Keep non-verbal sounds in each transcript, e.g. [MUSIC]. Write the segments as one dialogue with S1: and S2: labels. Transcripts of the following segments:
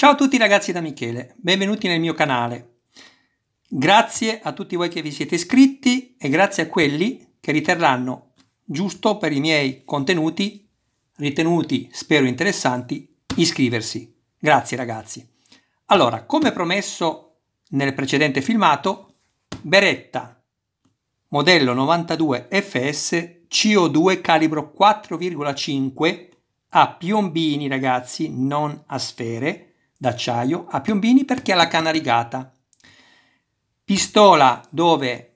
S1: Ciao a tutti ragazzi da Michele, benvenuti nel mio canale. Grazie a tutti voi che vi siete iscritti e grazie a quelli che riterranno giusto per i miei contenuti, ritenuti spero interessanti, iscriversi. Grazie ragazzi. Allora, come promesso nel precedente filmato, Beretta modello 92 FS CO2 calibro 4,5 a piombini ragazzi, non a sfere, d'acciaio, a Piombini perché ha la canna rigata. Pistola dove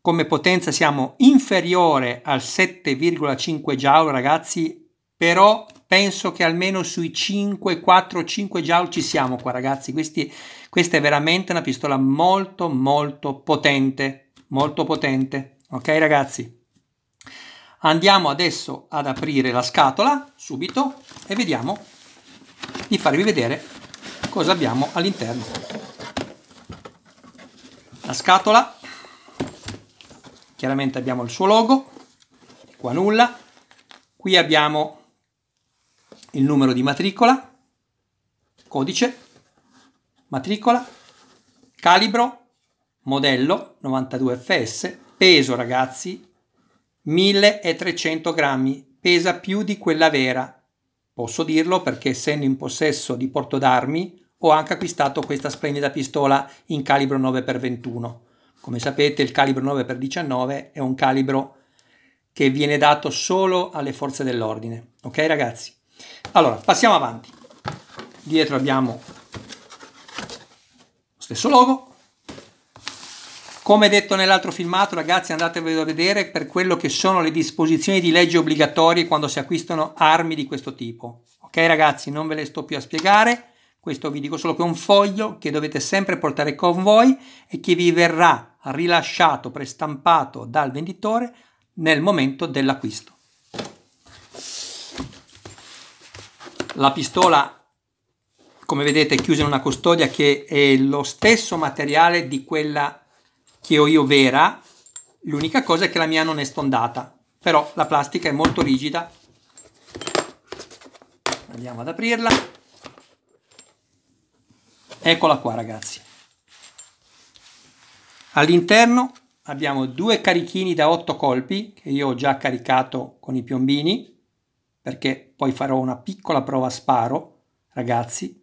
S1: come potenza siamo inferiore al 7,5 Joule, ragazzi, però penso che almeno sui 5, 4, 5 Joule ci siamo qua, ragazzi. Questi, questa è veramente una pistola molto, molto potente, molto potente. Ok, ragazzi? Andiamo adesso ad aprire la scatola, subito, e vediamo di farvi vedere cosa abbiamo all'interno. La scatola, chiaramente abbiamo il suo logo, qua nulla, qui abbiamo il numero di matricola, codice, matricola, calibro, modello 92FS, peso ragazzi 1300 grammi, pesa più di quella vera. Posso dirlo perché essendo in possesso di porto d'armi ho anche acquistato questa splendida pistola in calibro 9x21. Come sapete il calibro 9x19 è un calibro che viene dato solo alle forze dell'ordine. Ok ragazzi? Allora, passiamo avanti. Dietro abbiamo lo stesso logo. Come detto nell'altro filmato, ragazzi, andatevelo a vedere per quello che sono le disposizioni di legge obbligatorie quando si acquistano armi di questo tipo. Ok ragazzi, non ve le sto più a spiegare questo vi dico solo che è un foglio che dovete sempre portare con voi e che vi verrà rilasciato, prestampato dal venditore nel momento dell'acquisto. La pistola, come vedete, è chiusa in una custodia che è lo stesso materiale di quella che ho io vera, l'unica cosa è che la mia non è stondata, però la plastica è molto rigida. Andiamo ad aprirla. Eccola qua ragazzi. All'interno abbiamo due carichini da 8 colpi che io ho già caricato con i piombini perché poi farò una piccola prova sparo, ragazzi.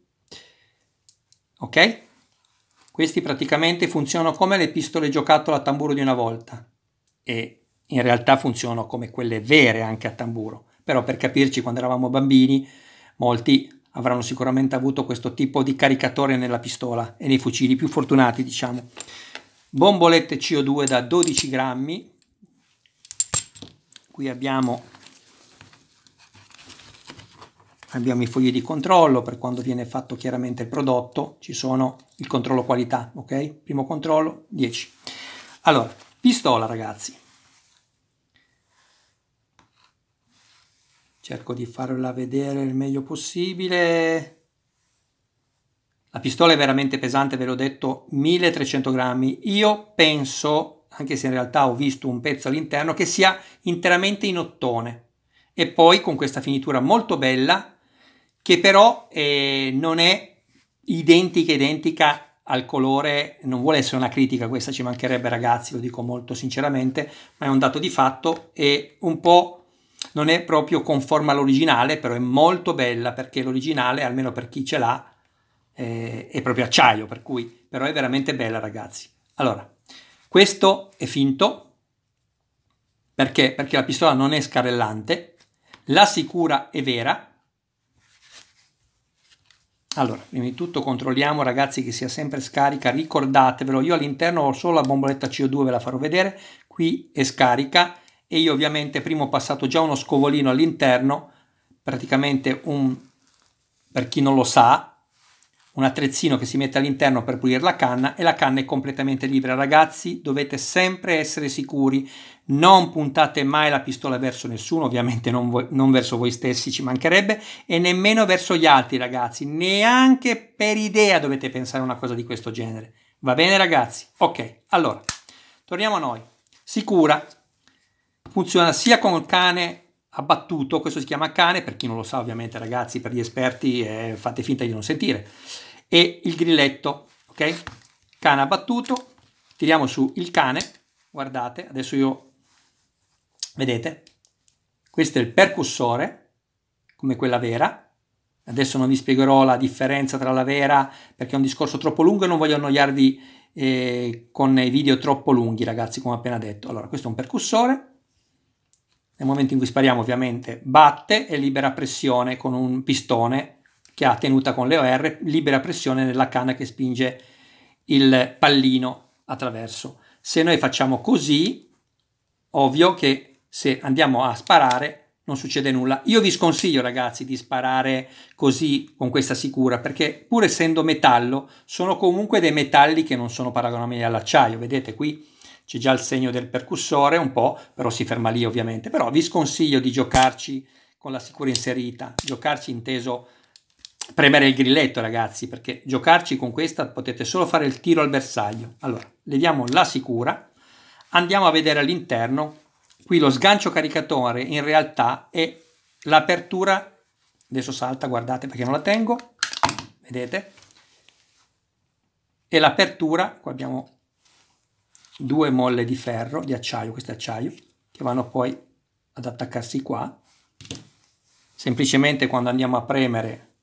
S1: Ok? Questi praticamente funzionano come le pistole giocattolo a tamburo di una volta e in realtà funzionano come quelle vere anche a tamburo. Però per capirci, quando eravamo bambini, molti avranno sicuramente avuto questo tipo di caricatore nella pistola e nei fucili più fortunati, diciamo. Bombolette CO2 da 12 grammi. Qui abbiamo, abbiamo i fogli di controllo per quando viene fatto chiaramente il prodotto. Ci sono il controllo qualità, ok? Primo controllo, 10. Allora, pistola ragazzi. cerco di farla vedere il meglio possibile la pistola è veramente pesante ve l'ho detto 1300 grammi io penso anche se in realtà ho visto un pezzo all'interno che sia interamente in ottone e poi con questa finitura molto bella che però eh, non è identica identica al colore, non vuole essere una critica, questa ci mancherebbe ragazzi, lo dico molto sinceramente, ma è un dato di fatto è un po' non è proprio conforme all'originale, però è molto bella perché l'originale, almeno per chi ce l'ha, eh, è proprio acciaio, per cui però è veramente bella ragazzi. Allora, questo è finto perché? Perché la pistola non è scarellante, la sicura è vera. Allora, prima di tutto controlliamo ragazzi che sia sempre scarica, ricordatevelo, io all'interno ho solo la bomboletta CO2, ve la farò vedere, qui è scarica, e io ovviamente prima ho passato già uno scovolino all'interno, praticamente un, per chi non lo sa, un attrezzino che si mette all'interno per pulire la canna e la canna è completamente libera. Ragazzi, dovete sempre essere sicuri, non puntate mai la pistola verso nessuno, ovviamente non, voi, non, verso voi stessi ci mancherebbe e nemmeno verso gli altri ragazzi, neanche per idea dovete pensare a una cosa di questo genere. Va bene ragazzi? Ok, allora, torniamo a noi. Sicura, funziona sia con il cane abbattuto, questo si chiama cane, per chi non lo sa ovviamente ragazzi, per gli esperti eh, fate finta di non sentire, e il grilletto, ok? Cane abbattuto, tiriamo su il cane, guardate, adesso io, vedete, questo è il percussore, come quella vera, adesso non vi spiegherò la differenza tra la vera perché è un discorso troppo lungo e non voglio annoiarvi eh, con i video troppo lunghi ragazzi come ho appena detto. Allora questo è un percussore, nel momento in cui spariamo ovviamente batte e libera pressione con un pistone che ha tenuta con le OR, libera pressione nella canna che spinge il pallino attraverso. Se noi facciamo così, ovvio che se andiamo a sparare non succede nulla. Io vi sconsiglio ragazzi di sparare così con questa sicura perché pur essendo metallo sono comunque dei metalli che non sono paragonabili all'acciaio. Vedete qui c'è già il segno del percussore un po', però si ferma lì ovviamente. Però vi sconsiglio di giocarci con la sicura inserita, giocarci inteso premere il grilletto ragazzi, perché giocarci con questa potete solo fare il tiro al bersaglio. Allora, leviamo la sicura, andiamo a vedere all'interno, qui lo sgancio caricatore in realtà è l'apertura, adesso salta, guardate perché non la tengo, vedete, e l'apertura, qua abbiamo due molle di ferro, di acciaio, questo acciaio, che vanno poi ad attaccarsi qua. Semplicemente quando andiamo a premere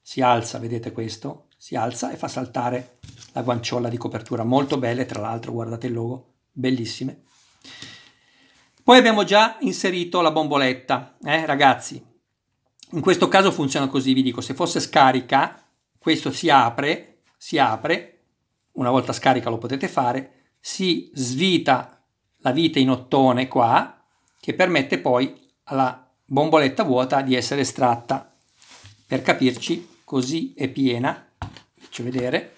S1: si alza, vedete questo, si alza e fa saltare la guanciolla di copertura. Molto belle, tra l'altro, guardate il logo, bellissime. Poi abbiamo già inserito la bomboletta, eh, ragazzi. In questo caso funziona così, vi dico, se fosse scarica, questo si apre, si apre una volta scarica lo potete fare, si svita la vite in ottone qua, che permette poi alla bomboletta vuota di essere estratta. Per capirci, così è piena, faccio vedere,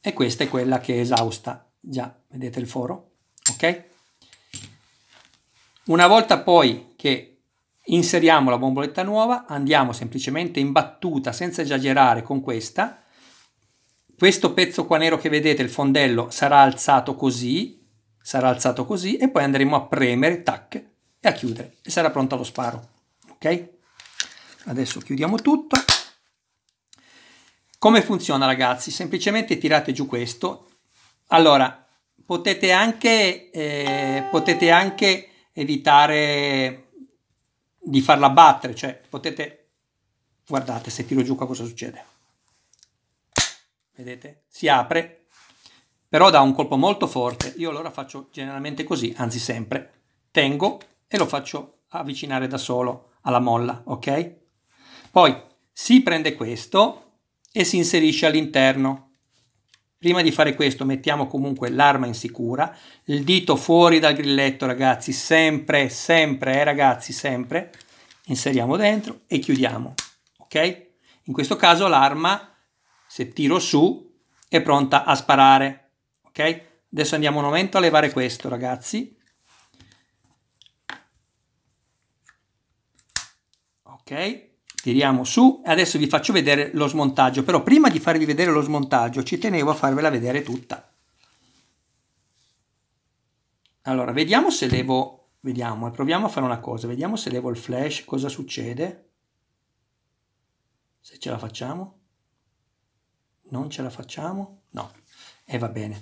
S1: e questa è quella che è esausta. Già, vedete il foro? Ok? Una volta poi che inseriamo la bomboletta nuova, andiamo semplicemente in battuta, senza esagerare, con questa, questo pezzo qua nero che vedete, il fondello, sarà alzato così, sarà alzato così e poi andremo a premere, tac, e a chiudere e sarà pronto lo sparo, ok? Adesso chiudiamo tutto. Come funziona ragazzi? Semplicemente tirate giù questo. Allora, potete anche, eh, potete anche evitare di farla battere, cioè potete... Guardate se tiro giù qua cosa succede vedete? Si apre, però dà un colpo molto forte. Io allora faccio generalmente così, anzi sempre. Tengo e lo faccio avvicinare da solo alla molla, ok? Poi si prende questo e si inserisce all'interno. Prima di fare questo mettiamo comunque l'arma in sicura, il dito fuori dal grilletto ragazzi, sempre, sempre, eh, ragazzi, sempre. Inseriamo dentro e chiudiamo, ok? In questo caso l'arma se tiro su è pronta a sparare, ok? Adesso andiamo un momento a levare questo, ragazzi. Ok, tiriamo su. Adesso vi faccio vedere lo smontaggio, però prima di farvi vedere lo smontaggio ci tenevo a farvela vedere tutta. Allora, vediamo se levo... Vediamo, e eh, proviamo a fare una cosa. Vediamo se levo il flash, cosa succede. Se ce la facciamo. Non ce la facciamo? No. E eh, va bene.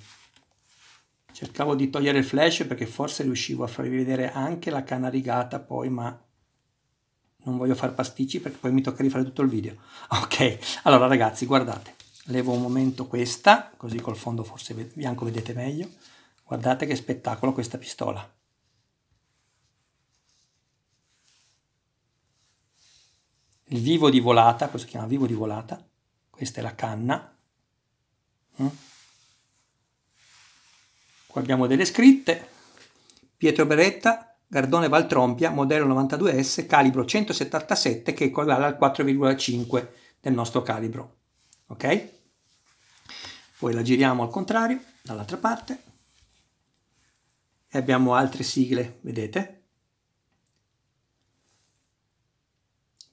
S1: Cercavo di togliere il flash perché forse riuscivo a farvi vedere anche la canna rigata poi, ma non voglio far pasticci perché poi mi tocca rifare tutto il video. Ok, allora ragazzi, guardate. Levo un momento questa, così col fondo forse bianco vedete meglio. Guardate che spettacolo questa pistola. Il vivo di volata, questo si chiama vivo di volata, questa è la canna, Qua mm? abbiamo delle scritte. Pietro Beretta, Gardone Valtrompia, modello 92S, calibro 177 che equivale al 4,5 del nostro calibro. Ok? Poi la giriamo al contrario, dall'altra parte. E abbiamo altre sigle, vedete?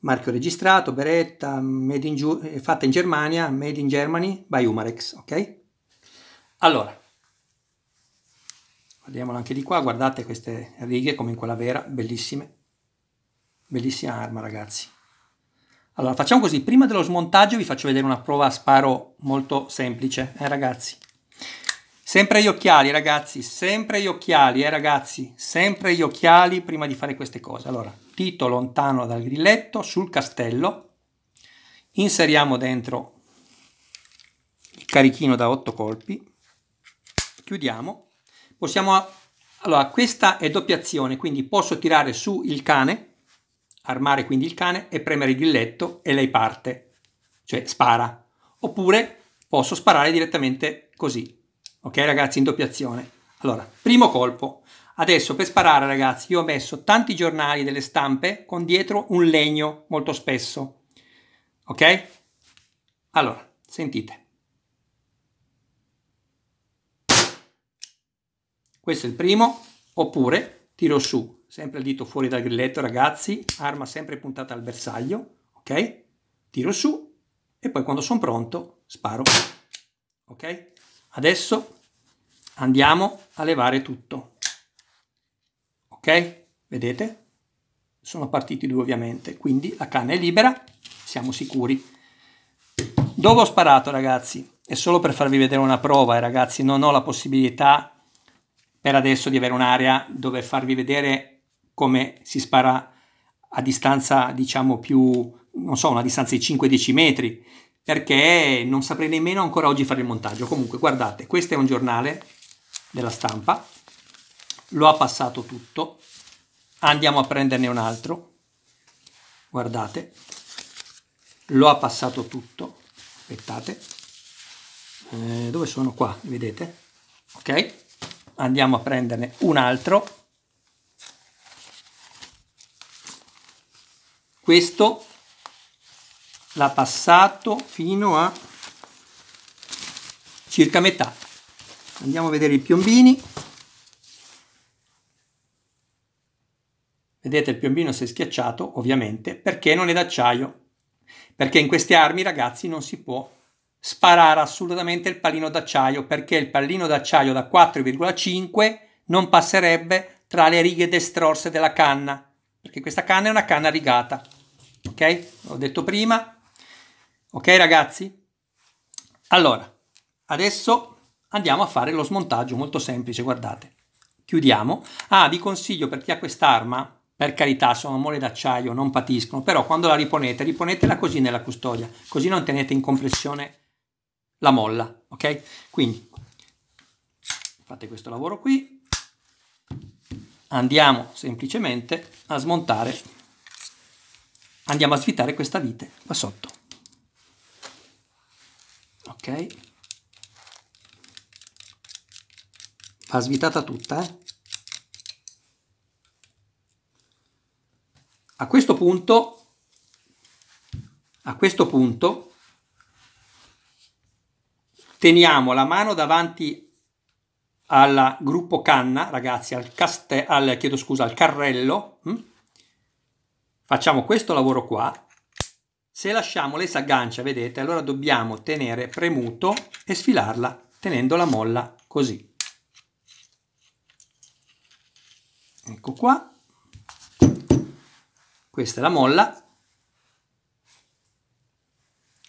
S1: marchio registrato, beretta, made in Giu- eh, fatta in Germania, made in Germany by Umarex, ok? Allora, guardiamola anche di qua, guardate queste righe come in quella vera, bellissime, bellissima arma ragazzi. Allora, facciamo così, prima dello smontaggio vi faccio vedere una prova a sparo molto semplice, eh ragazzi? Sempre gli occhiali, ragazzi, sempre gli occhiali, eh ragazzi, sempre gli occhiali prima di fare queste cose. Allora, Tito lontano dal grilletto, sul castello, inseriamo dentro il carichino da 8 colpi, chiudiamo, possiamo... Allora, questa è doppia azione, quindi posso tirare su il cane, armare quindi il cane e premere il grilletto e lei parte, cioè spara. Oppure posso sparare direttamente così, Ok ragazzi, in doppia azione. Allora, primo colpo. Adesso per sparare ragazzi io ho messo tanti giornali delle stampe con dietro un legno molto spesso. Ok? Allora, sentite. Questo è il primo, oppure tiro su, sempre il dito fuori dal grilletto ragazzi, arma sempre puntata al bersaglio, ok? Tiro su e poi quando sono pronto sparo, ok? Adesso andiamo a levare tutto. Ok? Vedete? Sono partiti due ovviamente, quindi la canna è libera, siamo sicuri. Dove ho sparato ragazzi? È solo per farvi vedere una prova e eh, ragazzi non ho la possibilità per adesso di avere un'area dove farvi vedere come si spara a distanza diciamo più non so, una distanza di 5-10 metri perché non saprei nemmeno ancora oggi fare il montaggio. Comunque, guardate, questo è un giornale della stampa, lo ha passato tutto, andiamo a prenderne un altro, guardate, lo ha passato tutto, aspettate, eh, dove sono qua, vedete? Ok, andiamo a prenderne un altro, questo l'ha passato fino a circa metà. Andiamo a vedere i piombini. Vedete il piombino si è schiacciato, ovviamente, perché non è d'acciaio. Perché in queste armi, ragazzi, non si può sparare assolutamente il pallino d'acciaio, perché il pallino d'acciaio da 4,5 non passerebbe tra le righe destrorse della canna, perché questa canna è una canna rigata. Ok? L'ho detto prima, Ok ragazzi? Allora, adesso andiamo a fare lo smontaggio molto semplice, guardate. Chiudiamo. Ah, vi consiglio per chi ha quest'arma, per carità, sono mole d'acciaio, non patiscono, però quando la riponete, riponetela così nella custodia, così non tenete in compressione la molla, ok? Quindi fate questo lavoro qui. Andiamo semplicemente a smontare andiamo a svitare questa vite qua sotto ok va svitata tutta eh? a questo punto a questo punto teniamo la mano davanti al gruppo canna ragazzi al, castello chiedo scusa al carrello mh? Hm? facciamo questo lavoro qua se lasciamo lei si aggancia, vedete, allora dobbiamo tenere premuto e sfilarla tenendo la molla così. Ecco qua. Questa è la molla.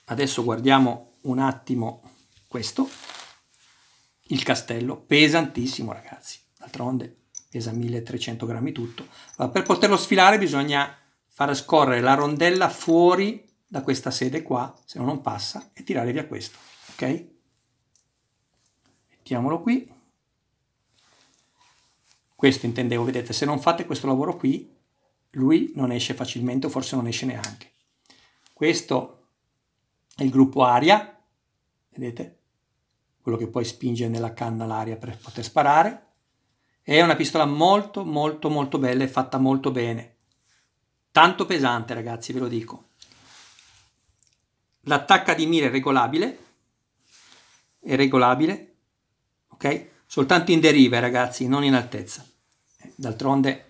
S1: Adesso guardiamo un attimo questo. Il castello, pesantissimo ragazzi, d'altronde pesa 1300 grammi tutto. Ma per poterlo sfilare bisogna far scorrere la rondella fuori da questa sede qua, se no non passa, e tirare via questo, ok? Mettiamolo qui. Questo intendevo, vedete, se non fate questo lavoro qui, lui non esce facilmente o forse non esce neanche. Questo è il gruppo aria, vedete? Quello che poi spinge nella canna l'aria per poter sparare. È una pistola molto molto molto bella e fatta molto bene. Tanto pesante ragazzi, ve lo dico. L'attacca di mira è regolabile, è regolabile, ok? Soltanto in deriva, ragazzi, non in altezza. Eh, d'altronde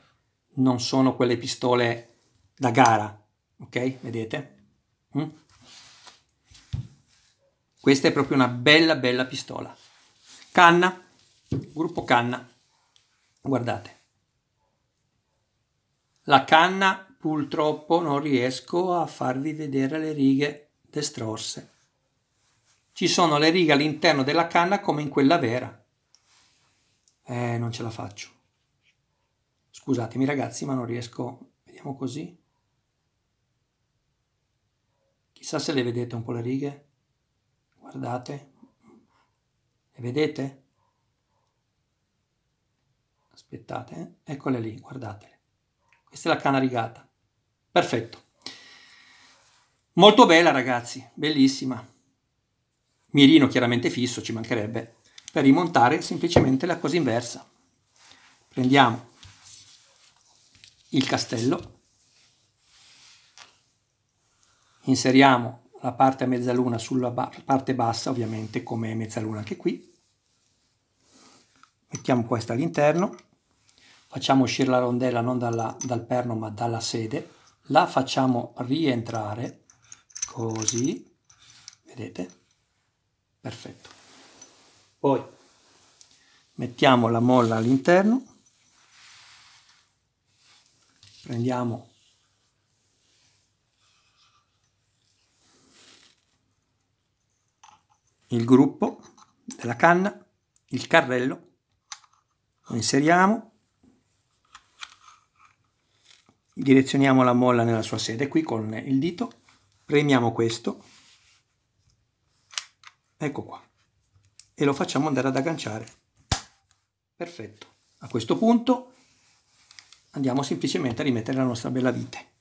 S1: non sono quelle pistole da gara, ok? Vedete? Mm? Questa è proprio una bella, bella pistola. Canna, gruppo canna, guardate. La canna purtroppo non riesco a farvi vedere le righe destrorse. Ci sono le righe all'interno della canna come in quella vera. Eh, non ce la faccio. Scusatemi ragazzi, ma non riesco... Vediamo così. Chissà se le vedete un po' le righe. Guardate. Le vedete? Aspettate, eh? eccole lì, guardatele. Questa è la canna rigata. Perfetto. Molto bella ragazzi, bellissima. Mirino chiaramente fisso, ci mancherebbe, per rimontare semplicemente la cosa inversa. Prendiamo il castello, inseriamo la parte a mezzaluna sulla parte bassa, ovviamente come mezzaluna anche qui, mettiamo questa all'interno, facciamo uscire la rondella non dalla, dal perno ma dalla sede, la facciamo rientrare, così, vedete? Perfetto. Poi mettiamo la molla all'interno, prendiamo il gruppo della canna, il carrello, lo inseriamo, direzioniamo la molla nella sua sede qui con il dito Premiamo questo, ecco qua, e lo facciamo andare ad agganciare. Perfetto. A questo punto andiamo semplicemente a rimettere la nostra bella vite.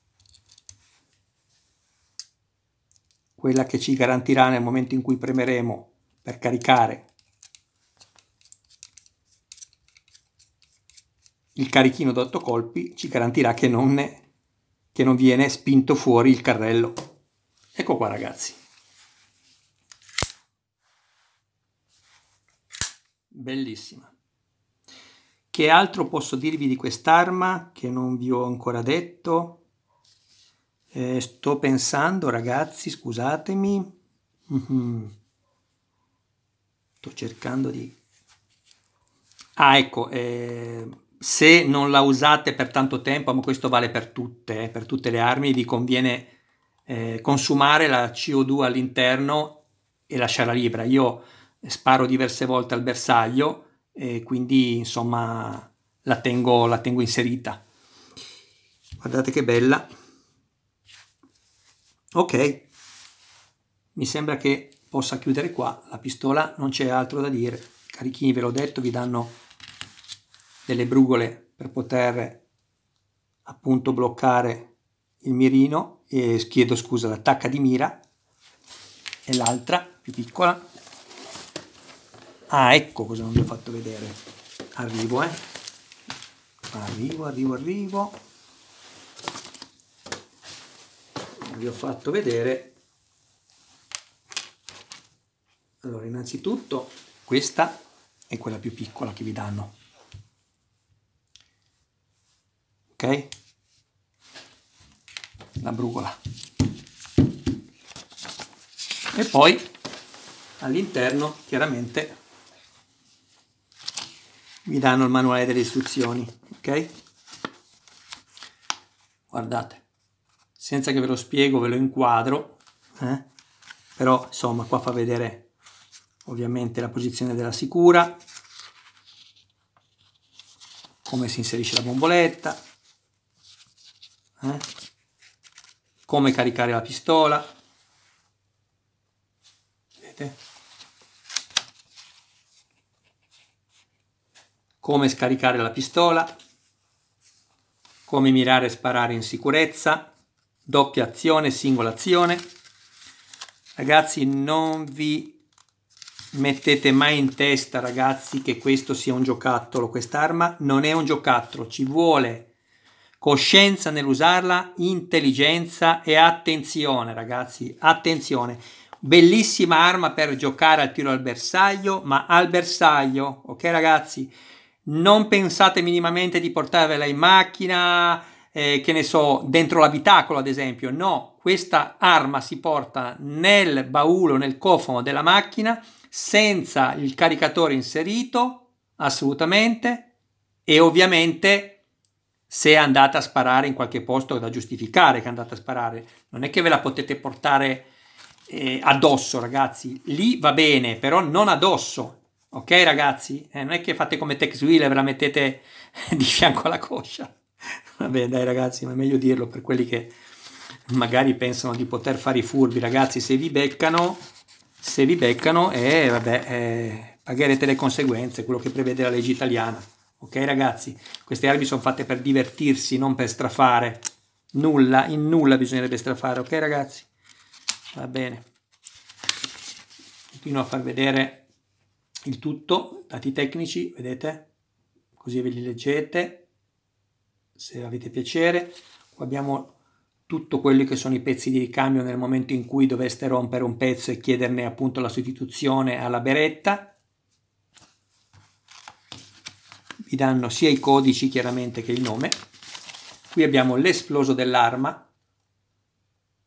S1: Quella che ci garantirà nel momento in cui premeremo per caricare il carichino da colpi, ci garantirà che non, ne, che non viene spinto fuori il carrello. Ecco qua ragazzi. Bellissima. Che altro posso dirvi di quest'arma che non vi ho ancora detto? Eh, sto pensando ragazzi, scusatemi. Mhm. Sto cercando di... Ah ecco, eh, se non la usate per tanto tempo, ma questo vale per tutte, eh, per tutte le armi, vi conviene eh, consumare la CO2 all'interno e lasciarla libera. Io sparo diverse volte al bersaglio e quindi insomma la tengo, la tengo inserita. Guardate che bella. Ok, mi sembra che possa chiudere qua. La pistola non c'è altro da dire. Carichini, ve l'ho detto, vi danno delle brugole per poter appunto bloccare il mirino, eh, chiedo scusa, la tacca di mira e l'altra più piccola. Ah, ecco cosa non vi ho fatto vedere. Arrivo, eh. Arrivo, arrivo, arrivo. Vi ho fatto vedere. Allora, innanzitutto questa è quella più piccola che vi danno. Ok? la brugola. E poi all'interno chiaramente vi danno il manuale delle istruzioni, ok? Guardate, senza che ve lo spiego, ve lo inquadro, eh? però insomma qua fa vedere ovviamente la posizione della sicura, come si inserisce la bomboletta, eh? come caricare la pistola. Vedete? Come scaricare la pistola, come mirare e sparare in sicurezza, doppia azione, singola azione. Ragazzi, non vi mettete mai in testa, ragazzi, che questo sia un giocattolo. Quest'arma non è un giocattolo, ci vuole coscienza nell'usarla, intelligenza e attenzione ragazzi, attenzione. Bellissima arma per giocare al tiro al bersaglio, ma al bersaglio, ok ragazzi? Non pensate minimamente di portarvela in macchina, eh, che ne so, dentro l'abitacolo ad esempio, no, questa arma si porta nel baulo, nel cofano della macchina senza il caricatore inserito, assolutamente, e ovviamente se è andata a sparare in qualche posto da giustificare che è andata a sparare, non è che ve la potete portare eh, addosso ragazzi, lì va bene, però non addosso, ok ragazzi? Eh, non è che fate come Tex Wheel e ve la mettete [LAUGHS] di fianco alla coscia. Vabbè dai ragazzi, ma è meglio dirlo per quelli che magari pensano di poter fare i furbi, ragazzi, se vi beccano, se vi beccano, eh, vabbè, eh, pagherete le conseguenze, quello che prevede la legge italiana. Ok ragazzi, queste armi sono fatte per divertirsi, non per strafare. Nulla, in nulla bisognerebbe strafare, ok ragazzi? Va bene. Continuo a far vedere il tutto, dati tecnici, vedete? Così ve li leggete, se avete piacere. Qua abbiamo tutto quelli che sono i pezzi di ricambio nel momento in cui doveste rompere un pezzo e chiederne appunto la sostituzione alla beretta vi danno sia i codici chiaramente che il nome. Qui abbiamo l'esploso dell'arma.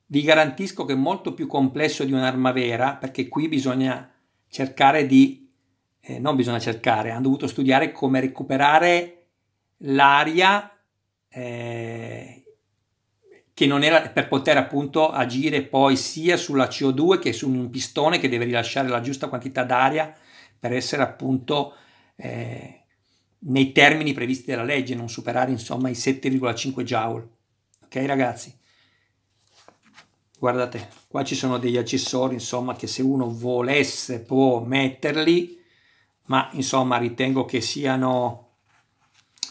S1: Vi garantisco che è molto più complesso di un'arma vera perché qui bisogna cercare di... Eh, non bisogna cercare, hanno dovuto studiare come recuperare l'aria eh, che non era per poter appunto agire poi sia sulla CO2 che su un pistone che deve rilasciare la giusta quantità d'aria per essere appunto eh, nei termini previsti dalla legge, non superare insomma i 7,5 joule. Ok ragazzi? Guardate, qua ci sono degli accessori insomma che se uno volesse può metterli, ma insomma ritengo che siano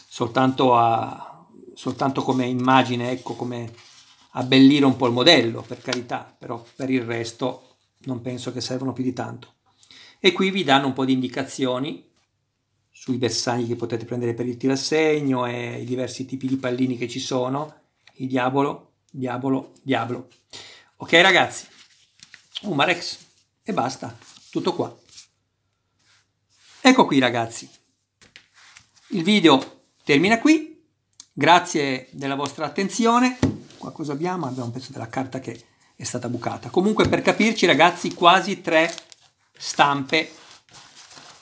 S1: soltanto, a, soltanto come immagine, ecco come abbellire un po' il modello, per carità, però per il resto non penso che servano più di tanto. E qui vi danno un po' di indicazioni sui bersagli che potete prendere per il tiro a segno e i diversi tipi di pallini che ci sono. Il diavolo, diavolo, diavolo. Ok ragazzi, Umarex e basta, tutto qua. Ecco qui ragazzi, il video termina qui, grazie della vostra attenzione. Qua cosa abbiamo? Abbiamo un pezzo della carta che è stata bucata. Comunque per capirci ragazzi, quasi tre stampe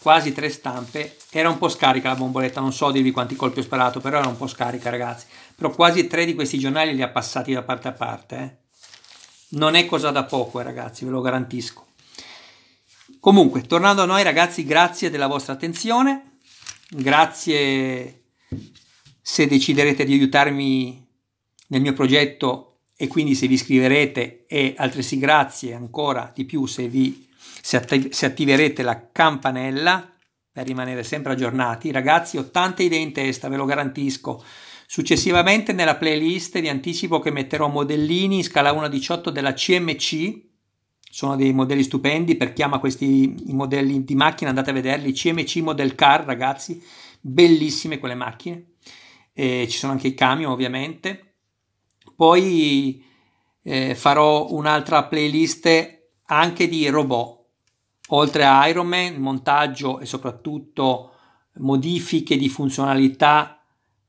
S1: quasi tre stampe, era un po' scarica la bomboletta, non so dirvi quanti colpi ho sparato, però era un po' scarica ragazzi, però quasi tre di questi giornali li ha passati da parte a parte, eh. non è cosa da poco eh, ragazzi, ve lo garantisco. Comunque, tornando a noi ragazzi, grazie della vostra attenzione, grazie se deciderete di aiutarmi nel mio progetto e quindi se vi iscriverete e altresì grazie ancora di più se vi se, attiv- se attiverete la campanella per rimanere sempre aggiornati. Ragazzi, ho tante idee in testa, ve lo garantisco. Successivamente nella playlist vi anticipo che metterò modellini in scala 1-18 della CMC, sono dei modelli stupendi, per chi ama questi modelli di macchina andate a vederli, CMC Model Car ragazzi, bellissime quelle macchine, e ci sono anche i camion ovviamente. Poi eh, farò un'altra playlist anche di robot, Oltre a Iron Man, montaggio e soprattutto modifiche di funzionalità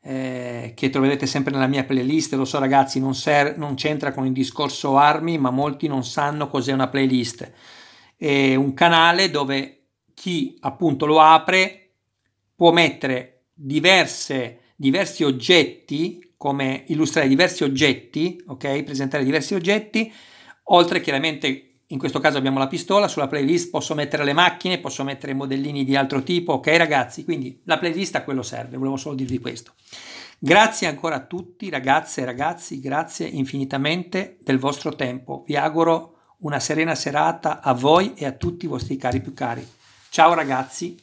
S1: eh, che troverete sempre nella mia playlist. Lo so ragazzi, non, ser- non c'entra con il discorso armi, ma molti non sanno cos'è una playlist. È un canale dove chi appunto lo apre può mettere diverse, diversi oggetti, come illustrare diversi oggetti, ok? Presentare diversi oggetti, oltre chiaramente in questo caso abbiamo la pistola, sulla playlist posso mettere le macchine, posso mettere modellini di altro tipo, ok ragazzi? Quindi la playlist a quello serve, volevo solo dirvi questo. Grazie ancora a tutti ragazze e ragazzi, grazie infinitamente del vostro tempo. Vi auguro una serena serata a voi e a tutti i vostri cari più cari. Ciao ragazzi,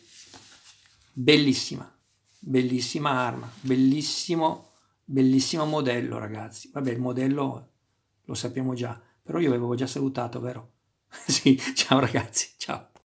S1: bellissima, bellissima arma, bellissimo, bellissimo modello ragazzi. Vabbè, il modello lo sappiamo già, però io avevo già salutato, vero? [LAUGHS] sì, ciao ragazzi, ciao.